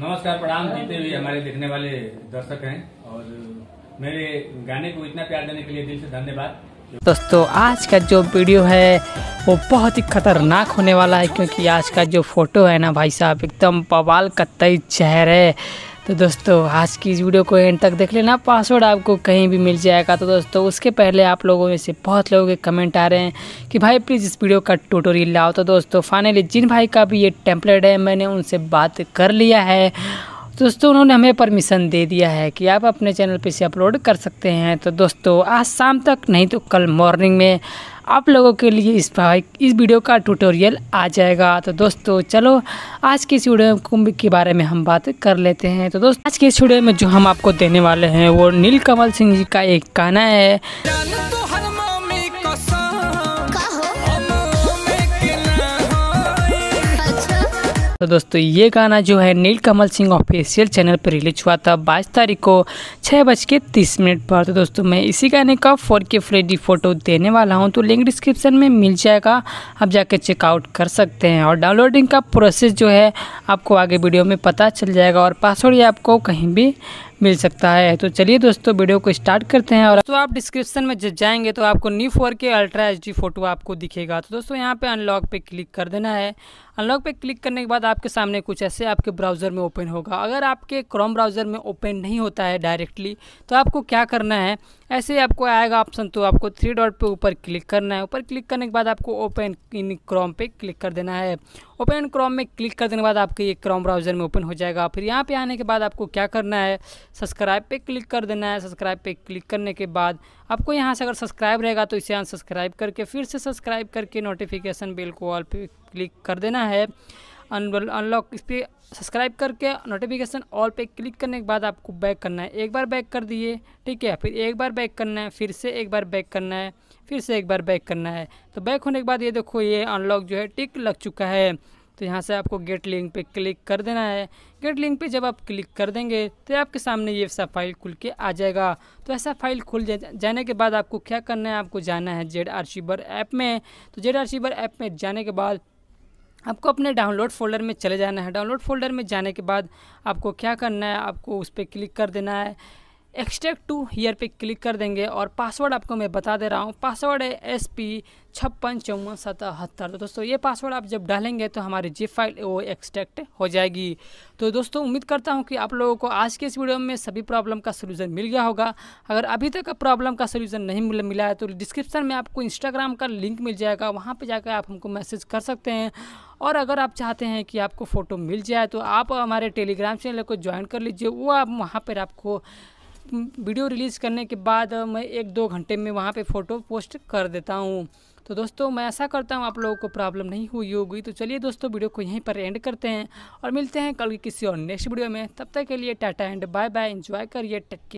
नमस्कार प्रणाम जीते हुए हमारे देखने वाले दर्शक हैं और मेरे गाने को इतना प्यार देने के लिए दिल से धन्यवाद दोस्तों आज का जो वीडियो है वो बहुत ही खतरनाक होने वाला है क्योंकि आज का जो फोटो है ना भाई साहब एकदम बवाल कतई चेहरे तो दोस्तों आज की इस वीडियो को एंड तक देख लेना पासवर्ड आपको कहीं भी मिल जाएगा तो दोस्तों उसके पहले आप लोगों में से बहुत लोगों के कमेंट आ रहे हैं कि भाई प्लीज़ इस वीडियो का ट्यूटोरियल लाओ तो दोस्तों फाइनली जिन भाई का भी ये टेम्पलेट है मैंने उनसे बात कर लिया है दोस्तों उन्होंने हमें परमिशन दे दिया है कि आप अपने चैनल पे इसे अपलोड कर सकते हैं तो दोस्तों आज शाम तक नहीं तो कल मॉर्निंग में आप लोगों के लिए इस बाइक इस वीडियो का ट्यूटोरियल आ जाएगा तो दोस्तों चलो आज के इस वीडियो में कुंभ के बारे में हम बात कर लेते हैं तो दोस्तों आज के इस वीडियो में जो हम आपको देने वाले हैं वो नील कमल सिंह जी का एक गाना है तो दोस्तों ये गाना जो है नील कमल सिंह ऑफिशियल चैनल पर रिलीज हुआ था बाईस तारीख को छः बज के तीस मिनट पर तो दोस्तों मैं इसी गाने का फोर के फ्रेडी फोटो देने वाला हूँ तो लिंक डिस्क्रिप्शन में मिल जाएगा आप जाके चेकआउट कर सकते हैं और डाउनलोडिंग का प्रोसेस जो है आपको आगे वीडियो में पता चल जाएगा और पासवर्ड ये आपको कहीं भी मिल सकता है तो चलिए दोस्तों वीडियो को स्टार्ट करते हैं और तो आप डिस्क्रिप्शन में जब जाएंगे तो आपको नी four K ultra H photo आपको दिखेगा तो दोस्तों यहाँ पर अनलॉक पर क्लिक कर देना है अनलॉक पे क्लिक करने के बाद आपके सामने कुछ ऐसे आपके ब्राउज़र में ओपन होगा अगर आपके क्रोम ब्राउज़र में ओपन नहीं होता है डायरेक्टली तो आपको क्या करना है ऐसे आपको आएगा ऑप्शन तो आपको थ्री डॉट पे ऊपर क्लिक करना है ऊपर क्लिक करने के बाद आपको ओपन इन क्रोम पे क्लिक कर देना है ओपन क्रोम में क्लिक कर देने के बाद आपके ये क्रोम ब्राउज़र में ओपन हो जाएगा फिर यहाँ पर आने के बाद आपको क्या करना है सब्सक्राइब पे क्लिक कर देना है सब्सक्राइब पे क्लिक करने के बाद आपको यहाँ से अगर सब्सक्राइब रहेगा तो इसे अनसब्सक्राइब करके फिर से सब्सक्राइब करके नोटिफिकेशन बिल को ऑल पे क्लिक कर देना है अनलॉक इस पर सब्सक्राइब करके नोटिफिकेशन ऑल पे क्लिक करने के बाद आपको बैक करना है एक बार बैक कर दिए ठीक है फिर एक बार बैक करना है फिर से एक बार बैक करना है फिर से एक बार बैक करना है तो बैक होने के बाद ये देखो ये अनलॉक जो है टिक लग चुका है तो यहाँ से आपको गेट लिंक पे क्लिक कर देना है गेट लिंक पे जब आप क्लिक कर देंगे तो आपके सामने ये ऐसा फाइल खुल के आ जाएगा तो ऐसा फाइल खुल जाने के बाद आपको क्या करना है आपको जाना है जेड आर ऐप में तो जेड आर ऐप में जाने के बाद आपको अपने डाउनलोड फोल्डर में चले जाना है डाउनलोड फोल्डर में जाने के बाद आपको क्या करना है आपको उस पर क्लिक कर देना है एक्सट्रैक्ट टू हीयर पे क्लिक कर देंगे और पासवर्ड आपको मैं बता दे रहा हूँ पासवर्ड है एस पी छप्पन चौवन सतहत्तर तो दोस्तों ये पासवर्ड आप जब डालेंगे तो हमारी जिप फाइल वो एक्सट्रैक्ट हो जाएगी तो दोस्तों उम्मीद करता हूँ कि आप लोगों को आज के इस वीडियो में सभी प्रॉब्लम का सोल्यूशन मिल गया होगा अगर अभी तक प्रॉब्लम का सोल्यूशन नहीं मिला है तो डिस्क्रिप्शन में आपको इंस्टाग्राम का लिंक मिल जाएगा वहाँ पर जाकर आप हमको मैसेज कर सकते हैं और अगर आप चाहते हैं कि आपको फ़ोटो मिल जाए तो आप हमारे टेलीग्राम चैनल को ज्वाइन कर लीजिए वो आप वहाँ पर आपको वीडियो रिलीज़ करने के बाद मैं एक दो घंटे में वहाँ पे फ़ोटो पोस्ट कर देता हूँ तो दोस्तों मैं ऐसा करता हूँ आप लोगों को प्रॉब्लम नहीं हुई होगी तो चलिए दोस्तों वीडियो को यहीं पर एंड करते हैं और मिलते हैं कल की किसी और नेक्स्ट वीडियो में तब तक के लिए tata and bye bye enjoy करिए टेक